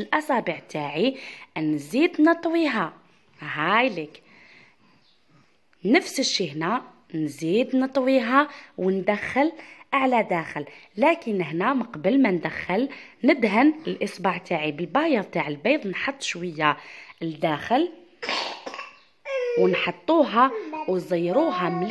الاصابع تاعي نزيد نطويها هاي لك نفس الشيء هنا نزيد نطويها وندخل على داخل لكن هنا مقبل ما ندخل ندهن الاصبع تاعي بالبايا تاع البيض نحط شويه لداخل ونحطوها وزيروها مليح